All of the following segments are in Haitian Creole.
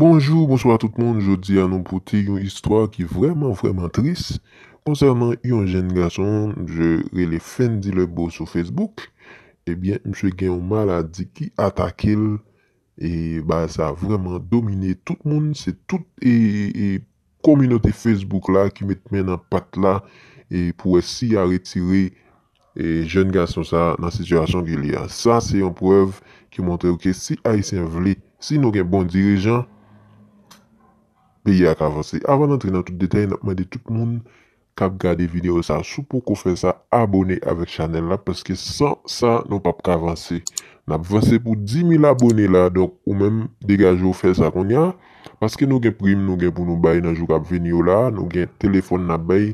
Bonjour, bonsoir tout moun, jodi anon pote yon histwa ki vreman vreman tris. Konsernan yon jen gason, jere le fen di le bo sou Facebook, ebyen, eh mswe gen yon maladi ki atakel, e ba sa vreman domine tout moun, se tout e kominote Facebook la ki met men an pat la, e pou esi a retire jen gason sa nan situasyon ki li an. Sa se yon preuve ki montre ouke si a yi sen vle, si nou gen bon dirijan, Avan nan tre nan tout detay, nap made tout moun kap gade video sa, sou pou kon fè sa abone avèk chanel la, peske san sa nou pap kavansè. Nap vansè pou 10.000 abone la, donk ou mèm degaje ou fè sa kon nyan, paske nou gen prim, nou gen pou nou bay nan jou kap venyo la, nou gen telefon nap bay,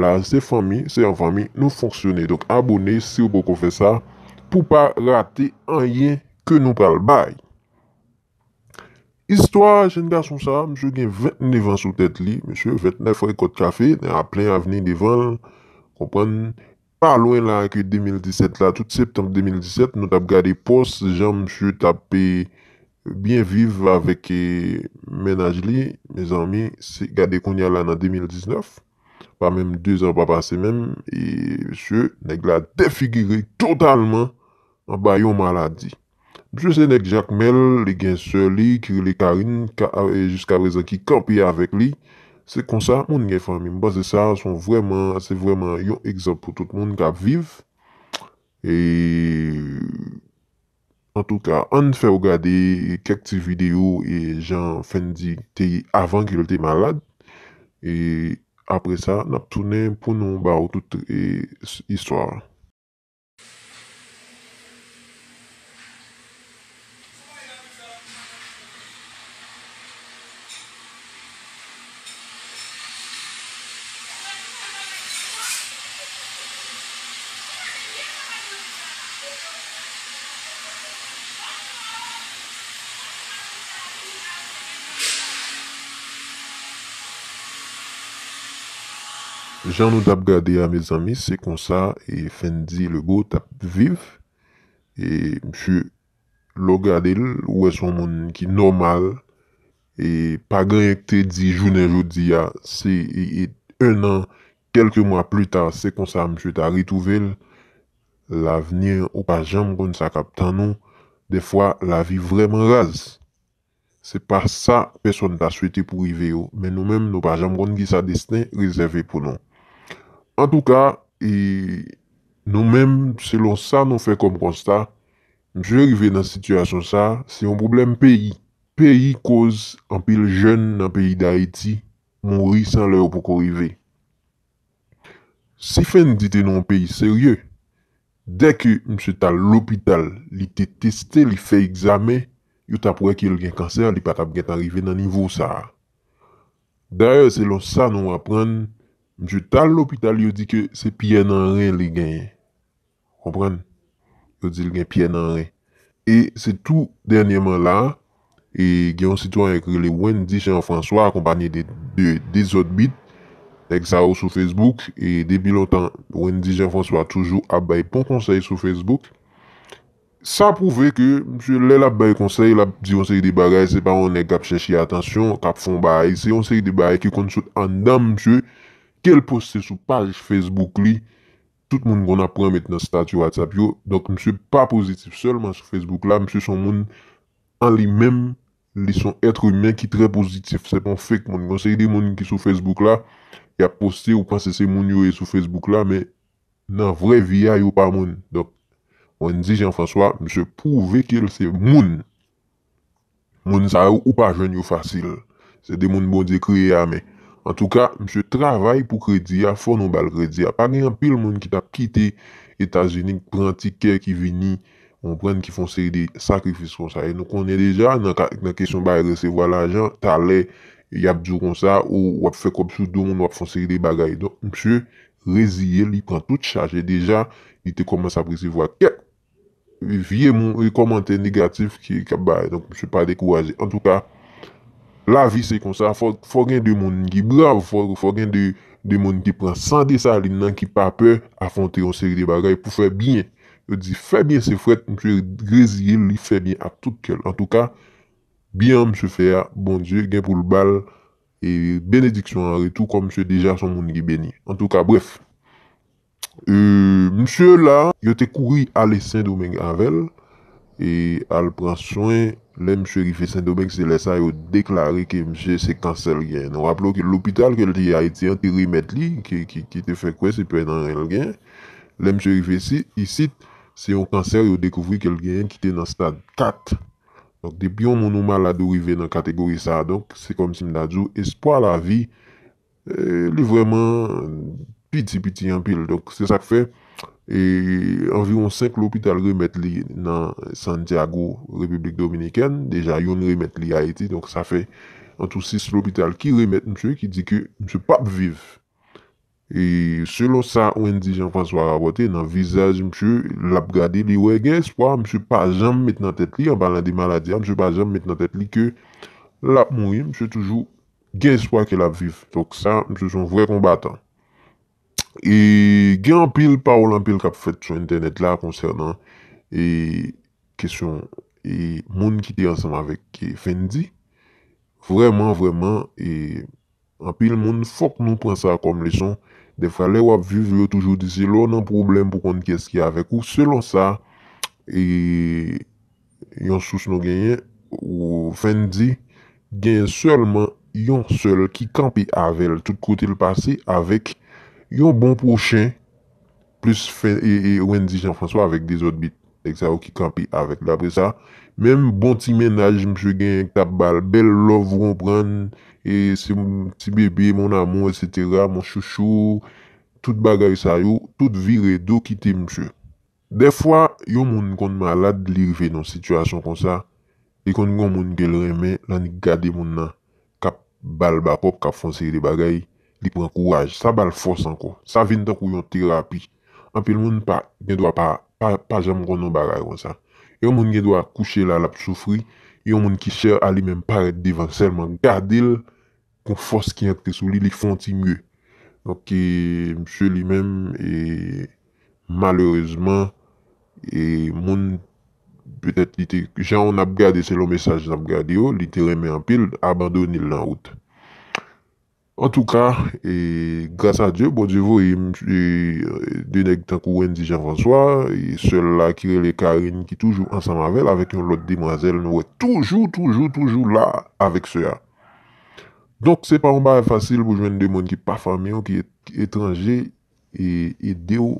la, se fami, se an fami, nou fonksyonè. Donk abone, sou pou kon fè sa, pou pa rate anyen ke nou pal bay. Istwa jen gwa sou sa, msye gen 29 an sou tet li, msye 29 an fwe kote kafe, den ap plen aveni devan, kompon, pa lwen la akye 2017 la, tout septembre 2017, nou tap gade pos, jan msye tap pe bien viv avèk menaj li, mè zanmi, se gade konya la nan 2019, pa mèm 2 an pa pase mèm, msye neg la defigiri totalman an bayon maladi. Je se nek jakmel, li gen se li, ki li karin, jiska rezan ki kopi avek li. Se konsa, moun gen fami. Mba se sa, se vreman yon ekzap pou tout moun ka viv. En tout ka, an fè w gade kakti video e jan fendi teyi avan ki lote malad. E apre sa, nap tounen pou nou ba ou tout istwa. Jan nou tap gade a me zami, se kon sa, e fendi le go tap viv, e msye lo gade l, ou e son moun ki normal, e pa grek te di jounen joudi ya, se e, e un an, kelke mwa plu ta, se kon sa msye ta ritouvel, la venyen ou pa jan moun sa kap tan nou, de fwa la viv vremen raz. Se pa sa, peson ta swete pou i veyo, men nou menm nou pa jan moun ki sa desten, rezeve pou nou. An tou ka, nou menm, selon sa nou fe kom konsta, mse rive nan sityasyon sa, se yon problem peyi. Peyi koz anpey l jen nan peyi da Haiti, moun ri san lè ou poko rive. Se fen diti nou anpey serye, dek yon mse tal l opital li te teste, li fe examen, yon ta prek yon gen kanser, li patap gen ta rive nan nivou sa. Daer, selon sa nou aprenn, msye tal l'opital yo di ke se piye nan ren li gen. Komprende? Yo di li gen piye nan ren. E se tou denyeman la, e gen yon sitou an ekrele Wendi Jean-François akompanyi de desotbit, tek sa ou sou Facebook, e debi loutan Wendi Jean-François toujou ap baye pon konsey sou Facebook. Sa pouve ke msye lèl ap baye konsey, la di yon sey de bagay, se pa wone kap chèchi atensyon, kap fon baye, se yon sey de bagay ki kont choute an dam msye, kel poste sou page Facebook li, tout moun kon apren met nan statu atap yo, donk msè pa pozitif. Sòlman sou Facebook la, msè son moun an li mèm, li son etre mè ki tre pozitif. Se pon fèk moun. Gansè y de moun ki sou Facebook la, ya poste ou panse se moun yo e sou Facebook la, men nan vre viya yo pa moun. Donk, on di jen François, msè pou ve ke lse moun. Moun sa yo ou pa jen yo fasil. Se de moun bon di kri ya, men. En tou ka, msye travay pou krediya, fon nou bal krediya. Par gen, pil moun ki tap kite Etagenik, pran tikè ki vini, moun pren ki fon seri de sakrifisyon sa. E nou konen deja, nan kesyon bay recevo al ajan, talè, yabdou kon sa, ou wap fèk wap sou do moun, wap fon seri de bagay. Don, msye rezye li pran tout chache. E deja, ite koman sa presevo ak. Kè, viye moun, yi komante negatif ki kap bay. Don, msye pa dekouwaje. En tou ka, La vi se kon sa, fò gen de moun ki brav, fò gen de moun ki pransande sa li nan ki pape a fonte yon seri de bagay pou fè bien. Yo di fè bien se fwet, msye Greziye li fè bien a tout kel. En tout ka, bien msye fè ya, bon dieu, gen pou l bal, e benediksyon an re tou kon msye deja son moun ki beni. En tout ka bref, euh, msye la yo te kouri ale Saint-Domingue-en-Velle. E al pran chwen, le mchurife Saint-Domingue se lesa yo deklari ke mche se kanser gen. Wap lo ke l'opital ke li a iti an, ti rimet li, ki te fekwe se pe nan el gen. Le mchurife si, si se yo kanser yo dekouvri ke el gen ki te nan stad 4. Dok, debyon mounou malado rive nan kategori sa. Dok, se kom si mdadjou, espoa la vi, eh, li vreman piti piti yon pil. Dok, se sak fe... E, anviron 5 l'opital remet li nan San Diego, Republik Dominikèn, deja yon remet li a eti, donk sa fe an tou 6 l'opital ki remet msye ki di ke msye pap viv. E, selon sa, ouen di Jean-François Raboté nan vizaj msye lap gade li we gen espwa msye pa jam met nan tet li, an balan di maladi, an msye pa jam met nan tet li ke lap mouye msye toujou gen espwa ke lap viv. Donk sa, msye son vwey kombatan. E gen anpil pa ou l'anpil kap fèt sou internet la konsernan E, e moun ki ti ansem avèk Fendi Vreman vreman E anpil moun fòk nou pren sa akom leson Defra le wap vive yo toujou disi Lò nan problem pou konti kesk ya avèk Ou selon sa E yon souch nou genye Ou Fendi genye selman yon sel Ki kanpi avèl tout koutil pasi avèk Yon bon prochen, plus e, e, Wendy Jean-François avek desot bit, ek sa ou ki kampi avek la pre sa, menm bon ti menaj mswe gen ek tap bal, bel love woun pren, se moun ti bebe, moun amon, et cetera, moun chouchou, tout bagay sa yo, tout vire do ki te mswe. Defwa, yon moun kon malade lirve nan situasyon kon sa, e kon yon moun gel reme, lan gade moun nan kap bal bakop, kap fonseye de bagayi. li pren kouraj. Sa bal fos anko. Sa vin tak ou yon terapi. Anpil moun, gen dwa pa pa jam konon bagay wonsan. Yon moun gen dwa kouche la la psoufri, yon moun ki chè alimèm paret devanselman gade il, kon fos ki antre sou li, li fonti mye. Ok, msè li mèm e malorezman e moun petèt li te, jan an ap gade se lo mesaj an ap gade yo, li te remè anpil, abandonil lan wout. En tou ka, grasa a Diyo, bo Diyo vou yi euh, denek tankou Wendy Jean-François yi sel la ki rele Karine ki toujou ansan mavel avèk yon lot demwazel nou wè toujou, toujou, toujou la avèk se ya. Donk, se pa yon ba e fasil pou jwen de moun ki pa fami ou ki etranje e deyo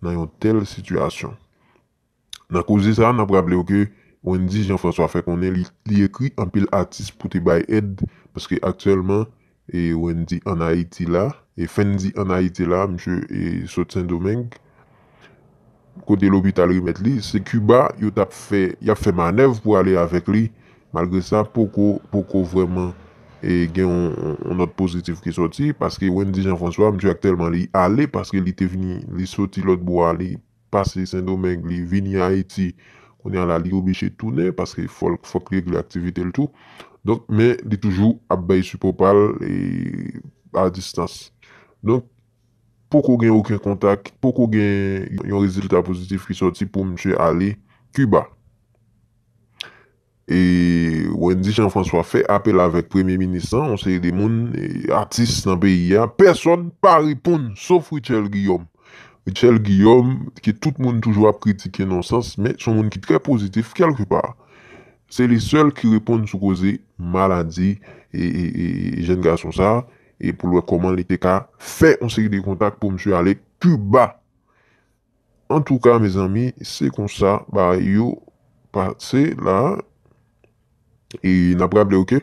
nan yon tel situasyon. Nan kouzi sa, nan prable ou ke Wendy Jean-François fèk moun el li ekri anpil atis pouti bay ed paske akselman E wèndi an Haiti la, e fèndi an Haiti la, mchè, e sot Saint-Domingue, kote l'hobital ri met li, se Cuba, y ap fè manev pou ale avek li. Malgre sa, poko, poko vwèman, e gen yon not pozitif ki soti, paske wèndi Jean-François, mchè ak telman li ale, paske li te vini, li soti lot bo a, li pase Saint-Domingue, li vini Haiti, konen la li obi chè toune, paske fòk lèk li aktivite l'tou. Donk men li toujou ap bay sou popal e a distans. Donk pou kou gen yon kontak, pou kou gen yon rezultat pozitif ki soti pou msè Ali, Cuba. E wèndi Jean-François fè apel avèk premye minisan, on se yè de moun artist nan beyi, yon person pa ripoun, souf Richel Guillaume. Richel Guillaume ki tout moun toujou ap kritike nan sens, men sou moun ki trè pozitif kelke par. Se li sel ki repon sou koze maladi e, e, e, e jen ka sou sa. E pou lwa koman li te ka fe. On se ri de kontak pou msye ale ku ba. En tou ka, me zami, se kon sa, ba yo patse la. E naprable ok.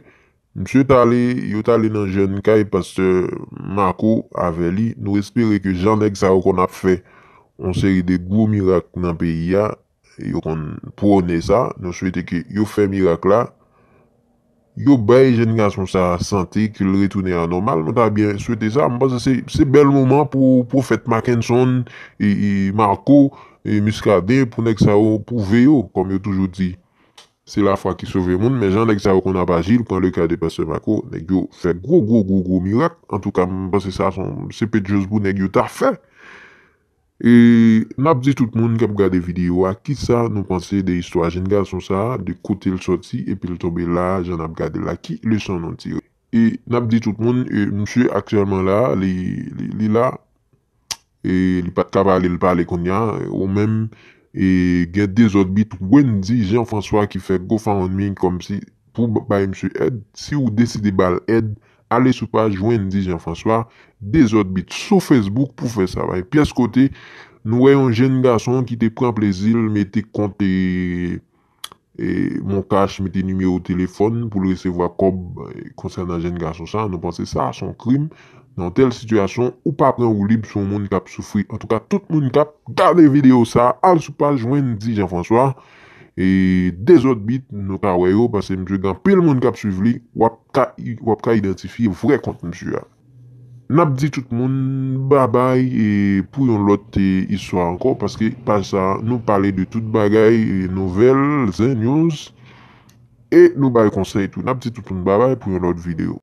Msye ta ale, yo ta ale nan jen ka e paster Mako ave li. Nou respire ke jan dek sa ou kon ap fe. On se ri de gwo mirak nan pe ya. yo kon prone sa, nou souwete ki yo fe mirak la, yo bay jen nga son sa sante ki l retoune an normal, nou ta bie souwete sa, mwen pa se se bel mouman pou profet Mackinson, e Marco, e Muscadet, pou veyo, kom yo toujou di. Se la fwa ki souve moun, me jan, nek sa wakona pa jil, pou an lè kade pa se Marco, nek yo fe gro, gro, gro, gro mirak, an tou ka mwen pa se sa son sepe di jose pou nek yo ta fe. E nap di tout moun ke ap gade video a ki sa nou panse de histwa jen gade son sa de kote l soti epi l tobe la jan ap gade la ki le son non tire. E nap di tout moun, e, msye aktyalman la, li la, e, li pat ka pale, li pale konya, e, ou mem, e gade de zot bit, wen di Jean-François ki fek gofan an mi kom si pou bay msye ed, si ou deside bal ed, Ale sou pa jwen di Jean-François, desot bit sou Facebook pou fè sa va. Et pi as kote, nou wè yon jen gason ki te pren plézil, mette kontè mon kache, mette numèro telèfon pou lè se wakob konsèr euh, nan jen gason sa. Nou panse sa a son krim nan tel situasyon ou pa pren ou lib sou moun kap soufri. En tout ka, tout moun kap gade videyo sa. Ale sou pa jwen di Jean-François. E dezot bit nou ka wèyo Pase mjè gen, pil moun kap suiv li Wap ka identifi vwè kont mjè Nap di tout moun Babay e Pou yon lot iswa anko Pase nou pale de tout bagay Nouvel, zenyous E nou bay konsey tou Nap di tout moun babay pou yon lot video